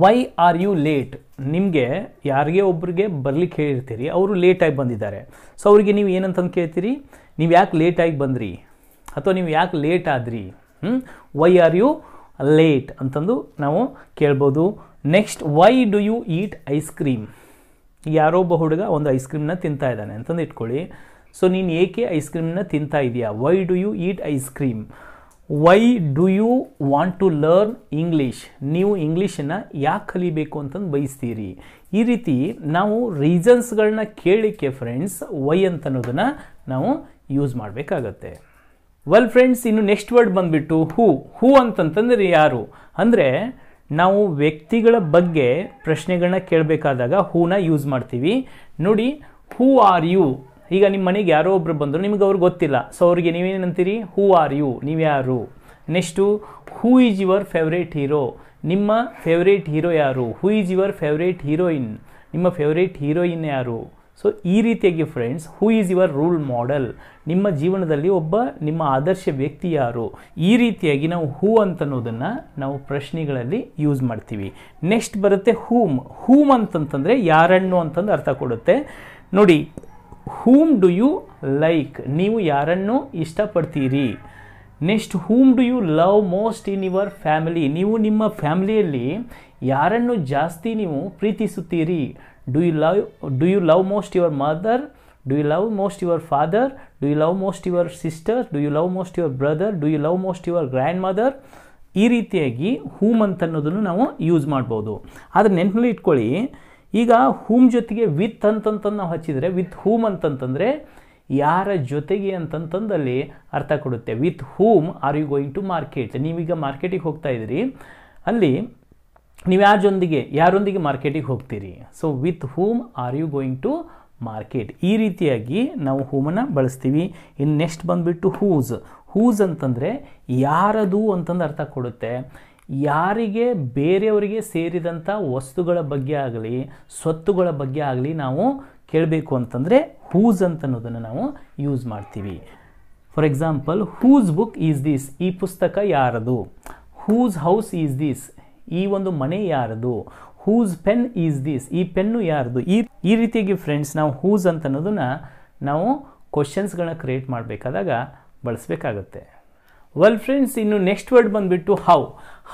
ವೈ ಆರ್ ಯು ಲೇಟ್ ನಿಮಗೆ ಯಾರಿಗೆ ಒಬ್ರಿಗೆ ಬರ್ಲಿಕ್ಕೆ ಹೇಳಿರ್ತೀರಿ ಅವರು ಲೇಟಾಗಿ ಬಂದಿದ್ದಾರೆ ಸೊ ಅವರಿಗೆ ನೀವು ಏನಂತಂದು ಕೇಳ್ತೀರಿ ನೀವು ಯಾಕೆ ಲೇಟಾಗಿ ಬಂದ್ರಿ ಅಥವಾ ನೀವು ಯಾಕೆ ಲೇಟ್ ಆದ್ರಿ ಹ್ಞೂ ವೈ ಆರ್ ಯು ಲೇಟ್ ಅಂತಂದು ನಾವು ಕೇಳ್ಬೋದು next why do you eat ice cream ಯಾರೋ ಒಬ್ಬ ಹುಡುಗ ಒಂದು ಐಸ್ ಕ್ರೀಮ್ನ ತಿಂತಾ ಇದ್ದಾನೆ ಅಂತಂದು ಇಟ್ಕೊಳ್ಳಿ ಸೊ ನೀನು ಏಕೆ ಐಸ್ ಕ್ರೀಮ್ನ ತಿಂತಾ ಇದೆಯಾ why do you eat ice cream why do you want to learn English ನೀವು ಇಂಗ್ಲೀಷನ್ನು ಯಾಕೆ ಕಲಿಬೇಕು ಅಂತಂದು ಬಯಸ್ತೀರಿ ಈ ರೀತಿ ನಾವು ರೀಸನ್ಸ್ಗಳನ್ನ ಕೇಳಲಿಕ್ಕೆ ಫ್ರೆಂಡ್ಸ್ ವೈ ಅಂತ ಅನ್ನೋದನ್ನು ನಾವು ಯೂಸ್ ಮಾಡಬೇಕಾಗತ್ತೆ ವೆಲ್ ಫ್ರೆಂಡ್ಸ್ ಇನ್ನು ನೆಕ್ಸ್ಟ್ ವರ್ಡ್ ಬಂದುಬಿಟ್ಟು ಹೂ ಹೂ ಅಂತಂತಂದರೆ ಯಾರು ಅಂದರೆ ನಾವು ವ್ಯಕ್ತಿಗಳ ಬಗ್ಗೆ ಪ್ರಶ್ನೆಗಳನ್ನ ಕೇಳಬೇಕಾದಾಗ ಹೂನ ಯೂಸ್ ಮಾಡ್ತೀವಿ ನೋಡಿ ಹೂ ಆರ್ ಯು ಈಗ ನಿಮ್ಮ ಮನೆಗೆ ಯಾರೋ ಒಬ್ರು ಬಂದರು ನಿಮಗೆ ಅವ್ರಿಗೆ ಗೊತ್ತಿಲ್ಲ ಸೊ ಅವ್ರಿಗೆ ನೀವೇನಂತೀರಿ ಹೂ ಆರ್ ಯು ನೀವು ಯಾರು next who is your favourite hero ನಿಮ್ಮ ಫೇವ್ರೇಟ್ ಹೀರೋ ಯಾರು who is your favourite heroine ನಿಮ್ಮ ಫೇವ್ರೇಟ್ ಹೀರೋಯಿನ್ ಯಾರು ಸೊ ಈ ರೀತಿಯಾಗಿ friends who is your role model ನಿಮ್ಮ ಜೀವನದಲ್ಲಿ ಒಬ್ಬ ನಿಮ್ಮ ಆದರ್ಶ ವ್ಯಕ್ತಿ ಯಾರು ಈ ರೀತಿಯಾಗಿ ನಾವು ಹೂ ಅಂತನ್ನೋದನ್ನು ನಾವು ಪ್ರಶ್ನೆಗಳಲ್ಲಿ ಯೂಸ್ ಮಾಡ್ತೀವಿ ನೆಕ್ಸ್ಟ್ ಬರುತ್ತೆ ಹೂಮ್ ಹೂಮ್ ಅಂತಂತಂದರೆ ಯಾರನ್ನು ಅಂತಂದು ಅರ್ಥ ಕೊಡುತ್ತೆ ನೋಡಿ ಹೂಮ್ ಡು ಯು ಲೈಕ್ ನೀವು ಯಾರನ್ನು ಇಷ್ಟಪಡ್ತೀರಿ next whom do you love most in your family ನೀವು ನಿಮ್ಮ ಫ್ಯಾಮಿಲಿಯಲ್ಲಿ ಯಾರನ್ನು ಜಾಸ್ತಿ ನೀವು ಪ್ರೀತಿಸುತ್ತೀರಿ you love love you love most your mother mother do love most your father father do love most your sister do you love most your brother brother you love most your grandmother ಈ ರೀತಿಯಾಗಿ ಹೂಮ್ ಅಂತ ಅನ್ನೋದನ್ನು ನಾವು use ಮಾಡ್ಬೋದು ಆದರೆ ನೆನಪಲ್ಲಿ ಇಟ್ಕೊಳ್ಳಿ ಈಗ ಹೂಮ್ ಜೊತೆಗೆ ವಿತ್ ಅಂತಂತಂದು ನಾವು ಹಚ್ಚಿದರೆ ವಿತ್ ಹೂಮ್ ಅಂತಂತಂದರೆ ಯಾರ ಜೊತೆಗೆ ಅಂತಂತಂದಲ್ಲಿ ಅರ್ಥ ಕೊಡುತ್ತೆ with whom are you going to market ನೀವೀಗ ಮಾರ್ಕೆಟಿಗೆ ಹೋಗ್ತಾ ಇದ್ದೀರಿ ಅಲ್ಲಿ ನೀವು ಯಾರೊಂದಿಗೆ ಜೊಂದಿಗೆ ಯಾರೊಂದಿಗೆ ಮಾರ್ಕೆಟಿಗೆ ಹೋಗ್ತೀರಿ so with whom are you going to market ಈ ರೀತಿಯಾಗಿ ನಾವು ಹೂಮನ್ನು ಬಳಸ್ತೀವಿ ಇನ್ನು ನೆಕ್ಸ್ಟ್ ಬಂದುಬಿಟ್ಟು ಹೂಸ್ ಹೂಸ್ ಅಂತಂದರೆ ಯಾರದು ಅಂತಂದು ಅರ್ಥ ಕೊಡುತ್ತೆ ಯಾರಿಗೆ ಬೇರೆಯವರಿಗೆ ಸೇರಿದಂಥ ವಸ್ತುಗಳ ಬಗ್ಗೆ ಆಗಲಿ ಸ್ವತ್ತುಗಳ ಬಗ್ಗೆ ಆಗಲಿ ನಾವು ಕೇಳಬೇಕು ಅಂತಂದರೆ ಹೂಸ್ ಅಂತ ಅನ್ನೋದನ್ನು ನಾವು ಯೂಸ್ ಮಾಡ್ತೀವಿ for example whose book is this ಈ ಪುಸ್ತಕ ಯಾರದು ಹೂಸ್ ಹೌಸ್ ಈಸ್ ದಿಸ್ ಈ ಒಂದು ಮನೆ ಯಾರದು ಹೂಸ್ ಪೆನ್ ಈಸ್ ದಿಸ್ ಈ ಪೆನ್ನು ಯಾರದು ಈ ಈ ರೀತಿಯಾಗಿ ಫ್ರೆಂಡ್ಸ್ ನಾವು ಹೂಸ್ ಅಂತ ಅನ್ನೋದನ್ನು ನಾವು ಕ್ವಶನ್ಸ್ಗಳನ್ನ ಕ್ರಿಯೇಟ್ ಮಾಡಬೇಕಾದಾಗ ಬಳಸಬೇಕಾಗುತ್ತೆ ವೆಲ್ ಫ್ರೆಂಡ್ಸ್ ಇನ್ನು ನೆಕ್ಸ್ಟ್ ವರ್ಡ್ ಬಂದುಬಿಟ್ಟು ಹೌ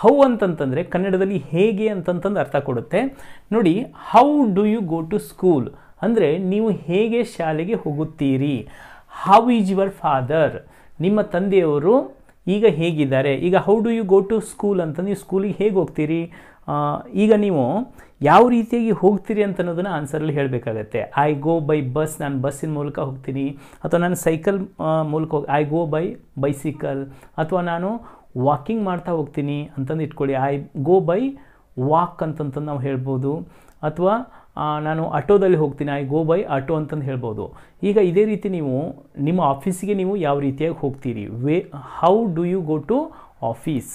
ಹೌ ಅಂತಂತಂದರೆ ಕನ್ನಡದಲ್ಲಿ ಹೇಗೆ ಅಂತಂತಂದು ಅರ್ಥ ಕೊಡುತ್ತೆ ನೋಡಿ how do you go to school ಅಂದರೆ ನೀವು ಹೇಗೆ ಶಾಲೆಗೆ ಹೋಗುತ್ತೀರಿ ಹೌ ಈಸ್ ಯುವರ್ ಫಾದರ್ ನಿಮ್ಮ ತಂದೆಯವರು ಈಗ ಹೇಗಿದ್ದಾರೆ ಈಗ how do you go to school ಅಂತ ನೀವು ಸ್ಕೂಲಿಗೆ ಹೇಗೆ ಹೋಗ್ತೀರಿ ಈಗ ನೀವು ಯಾವ ರೀತಿಯಾಗಿ ಹೋಗ್ತೀರಿ ಅಂತ ಅನ್ನೋದನ್ನು ಆನ್ಸರಲ್ಲಿ ಹೇಳಬೇಕಾಗತ್ತೆ ಐ ಗೋ ಬೈ ಬಸ್ ನಾನು ಬಸ್ಸಿನ ಮೂಲಕ ಹೋಗ್ತೀನಿ ಅಥವಾ ನಾನು ಸೈಕಲ್ ಮೂಲಕ ಹೋಗಿ ಐ ಗೋ ಬೈ ಬೈಸಿಕಲ್ ಅಥವಾ ನಾನು ವಾಕಿಂಗ್ ಮಾಡ್ತಾ ಹೋಗ್ತೀನಿ ಅಂತಂದು ಇಟ್ಕೊಳ್ಳಿ ಐ ಗೋ ಬೈ ವಾಕ್ ಅಂತಂತಂದು ನಾವು ಹೇಳ್ಬೋದು ಅಥವಾ ನಾನು ಆಟೋದಲ್ಲಿ ಹೋಗ್ತೀನಿ ಐ ಗೋ ಬೈ ಆಟೋ ಅಂತಂದು ಹೇಳ್ಬೋದು ಈಗ ಇದೇ ರೀತಿ ನೀವು ನಿಮ್ಮ ಆಫೀಸಿಗೆ ನೀವು ಯಾವ ರೀತಿಯಾಗಿ ಹೋಗ್ತೀರಿ way how do you go to office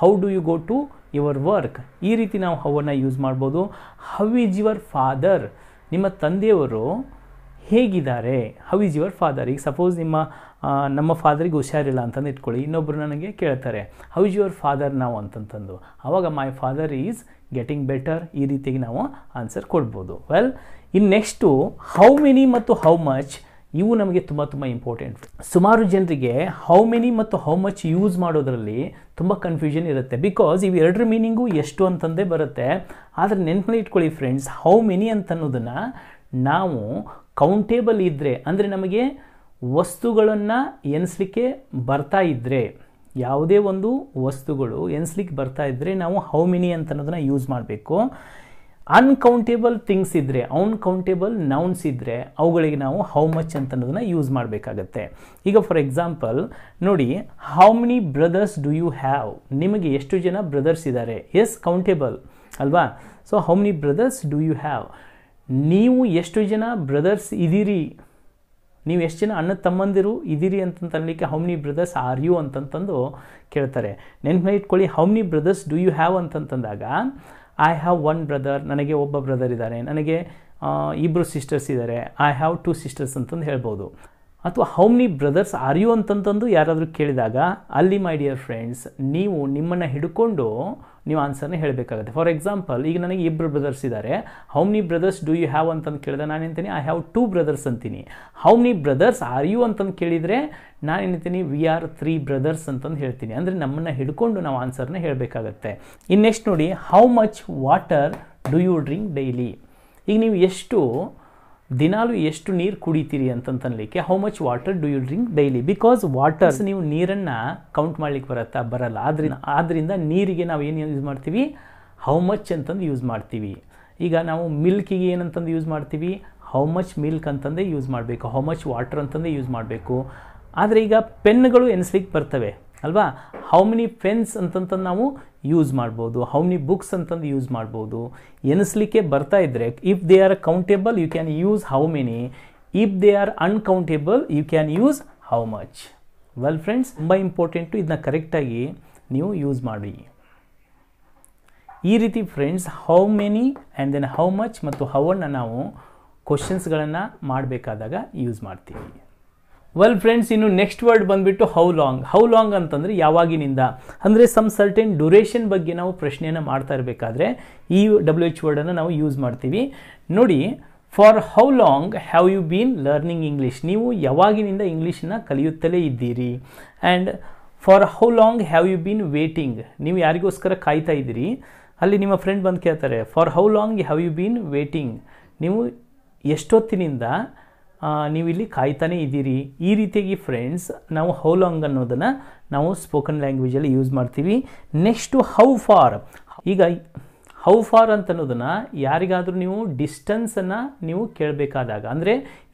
how do you go to your work ಈ ರೀತಿ ನಾವು ಹೌವನ್ನು ಯೂಸ್ ಮಾಡ್ಬೋದು ಹೌ ಈಸ್ ಯುವರ್ ಫಾದರ್ ನಿಮ್ಮ ತಂದೆಯವರು ಹೇಗಿದ್ದಾರೆ ಹೌ ಈಸ್ ಯುವರ್ ಫಾದರ್ ಈಗ ಸಪೋಸ್ ನಿಮ್ಮ ನಮ್ಮ ಫಾದರಿಗೆ ಹುಷಾರಿಲ್ಲ ಅಂತಂದು ಇಟ್ಕೊಳ್ಳಿ ಇನ್ನೊಬ್ಬರು ನನಗೆ ಕೇಳ್ತಾರೆ ಹೌ ಇಸ್ ಯುವರ್ ಫಾದರ್ ನಾವು ಅಂತಂತಂದು ಆವಾಗ my father is getting better ಈ ರೀತಿಗೆ ನಾವು ಆನ್ಸರ್ ಕೊಡ್ಬೋದು ವೆಲ್ ಇನ್ನು ನೆಕ್ಸ್ಟು ಹೌ ಮೆನಿ ಮತ್ತು ಹೌ ಮಚ್ ಇವು ನಮಗೆ ತುಂಬ ತುಂಬ ಇಂಪಾರ್ಟೆಂಟ್ ಸುಮಾರು ಜನರಿಗೆ ಹೌ ಮೆನಿ ಮತ್ತು ಹೌ ಮಚ್ ಯೂಸ್ ಮಾಡೋದರಲ್ಲಿ ತುಂಬ ಕನ್ಫ್ಯೂಷನ್ ಇರುತ್ತೆ ಬಿಕಾಸ್ ಇವು ಎರಡರ ಮೀನಿಂಗು ಎಷ್ಟು ಅಂತಂದೇ ಬರುತ್ತೆ ಆದರೆ ನೆನ್ಪಲ್ಲಿ ಇಟ್ಕೊಳ್ಳಿ ಫ್ರೆಂಡ್ಸ್ ಹೌ ಮೆನಿ ಅಂತನ್ನೋದನ್ನು ನಾವು ಕೌಂಟೇಬಲ್ ಇದ್ದರೆ ಅಂದರೆ ನಮಗೆ ವಸ್ತುಗಳನ್ನು ಎನಿಸ್ಲಿಕ್ಕೆ ಬರ್ತಾ ಇದ್ದರೆ ಯಾವುದೇ ಒಂದು ವಸ್ತುಗಳು ಎನಿಸ್ಲಿಕ್ಕೆ ಬರ್ತಾ ಇದ್ದರೆ ನಾವು ಹೌ ಮಿನಿ ಅಂತ ಅನ್ನೋದನ್ನ ಯೂಸ್ ಮಾಡಬೇಕು ಅನ್ಕೌಂಟೇಬಲ್ ಥಿಂಗ್ಸ್ ಇದ್ದರೆ ಅನ್ಕೌಂಟೇಬಲ್ ನೌನ್ಸ್ ಇದ್ದರೆ ಅವುಗಳಿಗೆ ನಾವು ಹೌ ಮಚ್ ಅಂತ ಅನ್ನೋದನ್ನ ಯೂಸ್ ಮಾಡಬೇಕಾಗತ್ತೆ ಈಗ ಫಾರ್ ಎಕ್ಸಾಂಪಲ್ ನೋಡಿ how many brothers do you have ನಿಮಗೆ ಎಷ್ಟು ಜನ ಬ್ರದರ್ಸ್ ಇದ್ದಾರೆ ಎಸ್ ಕೌಂಟೇಬಲ್ ಅಲ್ವಾ so how many brothers do you have ನೀವು ಎಷ್ಟು ಜನ ಬ್ರದರ್ಸ್ ಇದ್ದೀರಿ ನೀವು ಎಷ್ಟು ಜನ ಅಣ್ಣ ತಮ್ಮಂದಿರು ಇದ್ದೀರಿ ಅಂತಂತ how many brothers are you ಅಂತಂತಂದು ಕೇಳ್ತಾರೆ ನೆನ್ಪು ಇಟ್ಕೊಳ್ಳಿ how brothers do you have ಅಂತಂತಂದಾಗ ಐ ಹ್ಯಾವ್ ಒನ್ ಬ್ರದರ್ ನನಗೆ ಒಬ್ಬ ಬ್ರದರ್ ಇದ್ದಾರೆ ನನಗೆ ಇಬ್ಬರು ಸಿಸ್ಟರ್ಸ್ ಇದ್ದಾರೆ ಐ ಹ್ಯಾವ್ ಟು ಸಿಸ್ಟರ್ಸ್ ಅಂತಂದು ಹೇಳ್ಬೋದು ಅಥವಾ how many brothers are you ಅಂತಂತಂದು ಯಾರಾದರೂ ಕೇಳಿದಾಗ ಅಲ್ಲಿ ಮೈ ಡಿಯರ್ ಫ್ರೆಂಡ್ಸ್ ನೀವು ನಿಮ್ಮನ್ನು ಹಿಡ್ಕೊಂಡು ನೀವು ಆನ್ಸರ್ನ ಹೇಳಬೇಕಾಗುತ್ತೆ ಫಾರ್ ಎಕ್ಸಾಂಪಲ್ ಈಗ ನನಗೆ ಇಬ್ಬರು ಬ್ರದರ್ಸ್ ಇದ್ದಾರೆ how many brothers do you have ಅಂತಂದು ಕೇಳಿದೆ ನಾನು ಹೇಳ್ತೀನಿ ಐ ಹ್ಯಾವ್ ಟೂ ಬ್ರದರ್ಸ್ ಅಂತೀನಿ how many brothers are you ಅಂತಂದು ಕೇಳಿದರೆ ನಾನು ಹೇಳ್ತೀನಿ ವಿ ಆರ್ ತ್ರೀ ಬ್ರದರ್ಸ್ ಅಂತಂದು ಹೇಳ್ತೀನಿ ಅಂದರೆ ನಮ್ಮನ್ನು ಹಿಡ್ಕೊಂಡು ನಾವು ಆನ್ಸರ್ನ ಹೇಳಬೇಕಾಗತ್ತೆ ಇನ್ನು ನೆಕ್ಸ್ಟ್ ನೋಡಿ how much water do you drink daily ಈಗ ನೀವು ಎಷ್ಟು ದಿನಾಲು ಎಷ್ಟು ನೀರು ಕುಡಿತೀರಿ ಅಂತಂತನ್ಲಿಕ್ಕೆ how much water do you drink daily because waters ನೀವು ನೀರನ್ನು ಕೌಂಟ್ ಮಾಡ್ಲಿಕ್ಕೆ ಬರತ್ತಾ ಬರಲ್ಲ ಆದ್ರಿಂದ ಆದ್ದರಿಂದ ನೀರಿಗೆ ನಾವು ಏನು ಯೂಸ್ ಮಾಡ್ತೀವಿ ಹೌ ಮಚ್ ಅಂತಂದು ಯೂಸ್ ಮಾಡ್ತೀವಿ ಈಗ ನಾವು ಮಿಲ್ಕಿಗೆ ಏನಂತಂದು ಯೂಸ್ ಮಾಡ್ತೀವಿ ಹೌ ಮಚ್ ಮಿಲ್ಕ್ ಅಂತಂದೇ ಯೂಸ್ ಮಾಡಬೇಕು ಹೌ ಮಚ್ ವಾಟರ್ ಅಂತಂದೇ ಯೂಸ್ ಮಾಡಬೇಕು ಆದರೆ ಈಗ ಪೆನ್ಗಳು ಎನಿಸ್ಲಿಕ್ಕೆ ಬರ್ತವೆ ಅಲ್ವಾ ಹೌ ಮೆನಿ ಪೆನ್ಸ್ ಅಂತಂತಂದು ನಾವು ಯೂಸ್ ಮಾಡ್ಬೋದು ಹೌ ಮೆನಿ ಬುಕ್ಸ್ ಅಂತಂದು ಯೂಸ್ ಮಾಡ್ಬೋದು ಎನಿಸ್ಲಿಕ್ಕೆ ಬರ್ತಾ ಇದ್ದರೆ if they are countable you can use how many if they are uncountable you can use how much well friends ತುಂಬ ಇಂಪಾರ್ಟೆಂಟು ಇದನ್ನ ಕರೆಕ್ಟಾಗಿ ನೀವು ಯೂಸ್ ಮಾಡಿ ಈ ರೀತಿ friends how many and then how much ಮತ್ತು ಅನ್ನು ನಾವು ಕ್ವಶನ್ಸ್ಗಳನ್ನು ಮಾಡಬೇಕಾದಾಗ ಯೂಸ್ ಮಾಡ್ತೀವಿ ವೆಲ್ ಫ್ರೆಂಡ್ಸ್ ಇನ್ನು ನೆಕ್ಸ್ಟ್ ವರ್ಡ್ ಬಂದುಬಿಟ್ಟು ಹೌ ಲಾಂಗ್ ಹೌ ಲಾಂಗ್ ಅಂತಂದರೆ ಯಾವಾಗಿನಿಂದ ಅಂದರೆ ಸಮ್ ಸರ್ಟೆನ್ ಡ್ಯೂರೇಷನ್ ಬಗ್ಗೆ ನಾವು ಪ್ರಶ್ನೆಯನ್ನು ಮಾಡ್ತಾ ಇರಬೇಕಾದ್ರೆ ಈ ಡಬ್ಲ್ಯೂ ಎಚ್ ವರ್ಡನ್ನು ನಾವು ಯೂಸ್ ಮಾಡ್ತೀವಿ ನೋಡಿ for how long have you been learning English ನೀವು ಯಾವಾಗಿನಿಂದ ಇಂಗ್ಲೀಷನ್ನು ಕಲಿಯುತ್ತಲೇ ಇದ್ದೀರಿ and for how long have you been waiting ನೀವು ಯಾರಿಗೋಸ್ಕರ ಕಾಯ್ತಾ ಇದ್ದೀರಿ ಅಲ್ಲಿ ನಿಮ್ಮ ಫ್ರೆಂಡ್ ಬಂದು ಕೇಳ್ತಾರೆ for how long have you been waiting ನೀವು ಎಷ್ಟೊತ್ತಿನಿಂದ ನೀವು ಇಲ್ಲಿ ಕಾಯ್ತಾನೆ ಇದ್ದೀರಿ ಈ ರೀತಿಯಾಗಿ ಫ್ರೆಂಡ್ಸ್ ನಾವು ಹೌ ಲಾಂಗ್ ಅನ್ನೋದನ್ನು ನಾವು ಸ್ಪೋಕನ್ ಲ್ಯಾಂಗ್ವೇಜಲ್ಲಿ ಯೂಸ್ ಮಾಡ್ತೀವಿ ನೆಕ್ಸ್ಟು ಹೌ ಫಾರ್ ಈಗ ಹೌ ಫಾರ್ ಅನ್ನೋದನ್ನು ಯಾರಿಗಾದರೂ ನೀವು ಡಿಸ್ಟೆನ್ಸನ್ನು ನೀವು ಕೇಳಬೇಕಾದಾಗ ಅಂದರೆ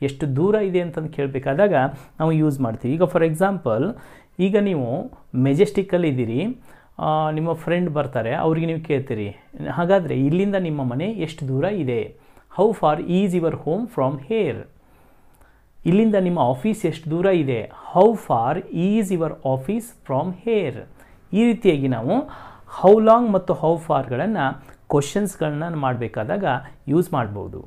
ಎಷ್ಟು ದೂರ ಇದೆ ಅಂತಂದು ಕೇಳಬೇಕಾದಾಗ ನಾವು ಯೂಸ್ ಮಾಡ್ತೀವಿ ಈಗ ಫಾರ್ ಎಕ್ಸಾಂಪಲ್ ಈಗ ನೀವು ಮೆಜೆಸ್ಟಿಕ್ಕಲ್ಲಿ ಇದ್ದೀರಿ ನಿಮ್ಮ ಫ್ರೆಂಡ್ ಬರ್ತಾರೆ ಅವ್ರಿಗೆ ನೀವು ಕೇಳ್ತೀರಿ ಹಾಗಾದರೆ ಇಲ್ಲಿಂದ ನಿಮ್ಮ ಮನೆ ಎಷ್ಟು ದೂರ ಇದೆ how far is your home from here ಇಲ್ಲಿಂದ ನಿಮ್ಮ ಆಫೀಸ್ ಎಷ್ಟು ದೂರ ಇದೆ how far is your office from here ಈ ರೀತಿಯಾಗಿ ನಾವು ಹೌ ಲಾಂಗ್ ಮತ್ತು ಹೌ ಫಾರ್ಗಳನ್ನು ಕ್ವಶನ್ಸ್ಗಳನ್ನ ಮಾಡಬೇಕಾದಾಗ ಯೂಸ್ ಮಾಡ್ಬೋದು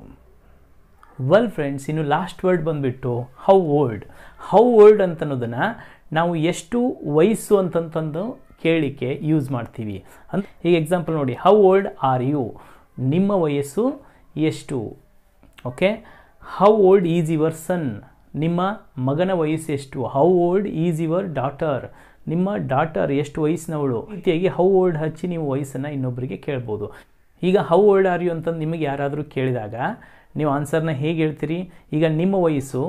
ವೆಲ್ ಫ್ರೆಂಡ್ಸ್ ಇನ್ನು ಲಾಸ್ಟ್ ವರ್ಡ್ ಬಂದುಬಿಟ್ಟು ಹೌ ಓಲ್ಡ್ ಹೌ ಓಲ್ಡ್ ಅಂತನ್ನೋದನ್ನು ನಾವು ಎಷ್ಟು ವಯಸ್ಸು ಅಂತಂತಂದು ಕೇಳಿಕೆ ಯೂಸ್ ಮಾಡ್ತೀವಿ ಅಂತ ಈಗ ಎಕ್ಸಾಂಪಲ್ ನೋಡಿ ಹೌ ಓಲ್ಡ್ ಆರ್ ಯು ನಿಮ್ಮ ವಯಸ್ಸು ಎಷ್ಟು okay how old is your son ನಿಮ್ಮ ಮಗನ ವಯಸ್ಸು ಎಷ್ಟು how old is your daughter ನಿಮ್ಮ ಡಾಟರ್ ಎಷ್ಟು ವಯಸ್ಸಿನವಳು ರೀತಿಯಾಗಿ ಹೌ ಓಲ್ಡ್ ಹಚ್ಚಿ ನೀವು ವಯಸ್ಸನ್ನು ಇನ್ನೊಬ್ಬರಿಗೆ ಕೇಳ್ಬೋದು ಈಗ ಹೌ ಓಲ್ಡ್ ಆರ್ ಯು ಅಂತಂದು ನಿಮಗೆ ಯಾರಾದರೂ ಕೇಳಿದಾಗ ನೀವು ಆನ್ಸರ್ನ ಹೇಗೆ ಹೇಳ್ತೀರಿ ಈಗ ನಿಮ್ಮ ವಯಸ್ಸು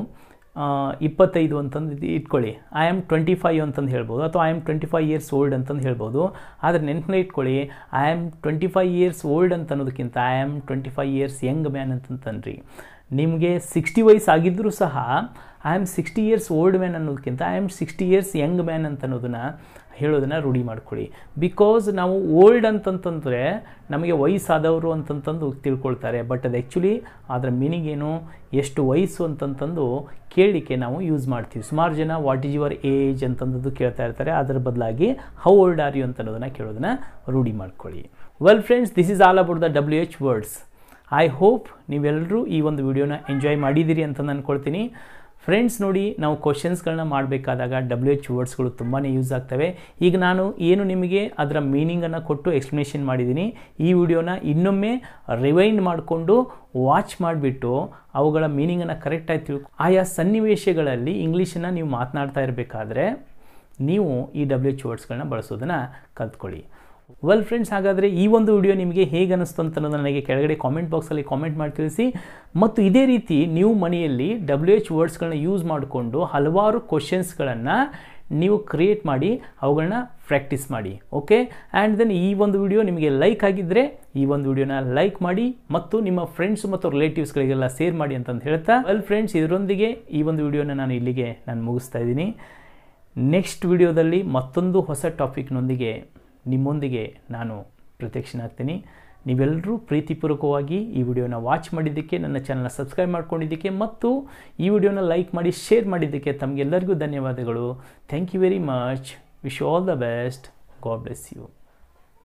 ಇಪ್ಪತ್ತೈದು ಅಂತಂದು ಇಟ್ಕೊಳ್ಳಿ ಐ ಆಮ್ ಟ್ವೆಂಟಿ ಫೈವ್ ಅಂತಂದು ಹೇಳ್ಬೋದು ಅಥವಾ I am twenty five years old ಅಂತಂದು ಹೇಳ್ಬೋದು ಆದರೆ ನೆನಪನ್ನ ಇಟ್ಕೊಳ್ಳಿ I am twenty five years old ಅಂತ ಅನ್ನೋದಕ್ಕಿಂತ I am twenty five years young man ಅಂತಂತನ್ರಿ ನಿಮಗೆ ಸಿಕ್ಸ್ಟಿ ವಯಸ್ಸು ಆಗಿದ್ದರೂ ಸಹ I am sixty years old man ಅನ್ನೋದಕ್ಕಿಂತ I am sixty years young man ಅಂತ ಅನ್ನೋದನ್ನು ಹೇಳೋದನ್ನು ರೂಢಿ ಮಾಡ್ಕೊಳ್ಳಿ ಬಿಕಾಸ್ ನಾವು ಓಲ್ಡ್ ಅಂತಂತಂದರೆ ನಮಗೆ ವಯಸ್ಸಾದವರು ಅಂತಂತಂದು ತಿಳ್ಕೊಳ್ತಾರೆ ಬಟ್ ಅದು ಆ್ಯಕ್ಚುಲಿ ಅದರ ಮೀನಿಂಗ್ ಏನು ಎಷ್ಟು ವಯಸ್ಸು ಅಂತಂತಂದು ಕೇಳಲಿಕ್ಕೆ ನಾವು ಯೂಸ್ ಮಾಡ್ತೀವಿ ಸುಮಾರು ಜನ ವಾಟ್ ಈಸ್ ಯುವರ್ ಏಜ್ ಅಂತಂದದ್ದು ಕೇಳ್ತಾ ಇರ್ತಾರೆ ಅದರ ಬದಲಾಗಿ ಹೌ ಓಲ್ಡ್ ಆರ್ ಯು ಅಂತ ಅನ್ನೋದನ್ನು ಕೇಳೋದನ್ನು ರೂಢಿ ಮಾಡ್ಕೊಳ್ಳಿ well friends this is all about the W H words I hope ನೀವೆಲ್ಲರೂ ಈ ಒಂದು ವಿಡಿಯೋನ ಎಂಜಾಯ್ ಮಾಡಿದ್ದೀರಿ ಅಂತ ಅಂದ್ಕೊಳ್ತೀನಿ ಫ್ರೆಂಡ್ಸ್ ನೋಡಿ ನಾವು ಕ್ವಶನ್ಸ್ಗಳನ್ನ ಮಾಡಬೇಕಾದಾಗ ಡಬ್ಲ್ಯೂ ಎಚ್ ವರ್ಡ್ಸ್ಗಳು ತುಂಬಾ ಯೂಸ್ ಆಗ್ತವೆ ಈಗ ನಾನು ಏನು ನಿಮಗೆ ಅದರ ಮೀನಿಂಗನ್ನು ಕೊಟ್ಟು ಎಕ್ಸ್ಪ್ಲನೇಷನ್ ಮಾಡಿದ್ದೀನಿ ಈ ವಿಡಿಯೋನ ಇನ್ನೊಮ್ಮೆ ರಿವೈಂಡ್ ಮಾಡಿಕೊಂಡು ವಾಚ್ ಮಾಡಿಬಿಟ್ಟು ಅವುಗಳ ಮೀನಿಂಗನ್ನು ಕರೆಕ್ಟಾಗಿ ತಿಳ್ಕೊ ಆಯಾ ಸನ್ನಿವೇಶಗಳಲ್ಲಿ ಇಂಗ್ಲೀಷನ್ನು ನೀವು ಮಾತನಾಡ್ತಾ ಇರಬೇಕಾದ್ರೆ ನೀವು ಈ ಡಬ್ಲ್ಯೂ ಎಚ್ ವರ್ಡ್ಸ್ಗಳನ್ನ ಬಳಸೋದನ್ನು ಕಲ್ತ್ಕೊಳ್ಳಿ ವೆಲ್ ಫ್ರೆಂಡ್ಸ್ ಹಾಗಾದರೆ ಈ ಒಂದು ವಿಡಿಯೋ ನಿಮಗೆ ಹೇಗೆ ಅನ್ನಿಸ್ತು ಅಂತ ನನಗೆ ಕೆಳಗಡೆ ಕಾಮೆಂಟ್ ಬಾಕ್ಸಲ್ಲಿ ಕಾಮೆಂಟ್ ಮಾಡಿ ತಿಳಿಸಿ ಮತ್ತು ಇದೇ ರೀತಿ ನೀವು ಮನೆಯಲ್ಲಿ ಡಬ್ಲ್ಯೂ ಎಚ್ ವರ್ಡ್ಸ್ಗಳನ್ನ ಯೂಸ್ ಮಾಡಿಕೊಂಡು ಹಲವಾರು ಕ್ವಶನ್ಸ್ಗಳನ್ನು ನೀವು ಕ್ರಿಯೇಟ್ ಮಾಡಿ ಅವುಗಳನ್ನ ಪ್ರಾಕ್ಟೀಸ್ ಮಾಡಿ ಓಕೆ ಆ್ಯಂಡ್ ದೆನ್ ಈ ಒಂದು ವಿಡಿಯೋ ನಿಮಗೆ ಲೈಕ್ ಆಗಿದ್ದರೆ ಈ ಒಂದು ವಿಡಿಯೋನ ಲೈಕ್ ಮಾಡಿ ಮತ್ತು ನಿಮ್ಮ ಫ್ರೆಂಡ್ಸ್ ಮತ್ತು ರಿಲೇಟಿವ್ಸ್ಗಳಿಗೆಲ್ಲ ಶೇರ್ ಮಾಡಿ ಅಂತಂದು ಹೇಳ್ತಾ ವೆಲ್ ಫ್ರೆಂಡ್ಸ್ ಇದರೊಂದಿಗೆ ಈ ಒಂದು ವಿಡಿಯೋನ ನಾನು ಇಲ್ಲಿಗೆ ನಾನು ಮುಗಿಸ್ತಾ ಇದ್ದೀನಿ ನೆಕ್ಸ್ಟ್ ವಿಡಿಯೋದಲ್ಲಿ ಮತ್ತೊಂದು ಹೊಸ ಟಾಪಿಕ್ನೊಂದಿಗೆ ನಿಮ್ಮೊಂದಿಗೆ ನಾನು ಪ್ರತ್ಯಕ್ಷನಾಗ್ತೀನಿ ನೀವೆಲ್ಲರೂ ಪ್ರೀತಿಪೂರ್ವಕವಾಗಿ ಈ ವಿಡಿಯೋನ ವಾಚ್ ಮಾಡಿದ್ದಕ್ಕೆ ನನ್ನ ಚಾನಲ್ನ ಸಬ್ಸ್ಕ್ರೈಬ್ ಮಾಡ್ಕೊಂಡಿದ್ದಕ್ಕೆ ಮತ್ತು ಈ ವಿಡಿಯೋನ ಲೈಕ್ ಮಾಡಿ ಶೇರ್ ಮಾಡಿದ್ದಕ್ಕೆ ತಮಗೆಲ್ಲರಿಗೂ ಧನ್ಯವಾದಗಳು thank you very much wish all the best God bless you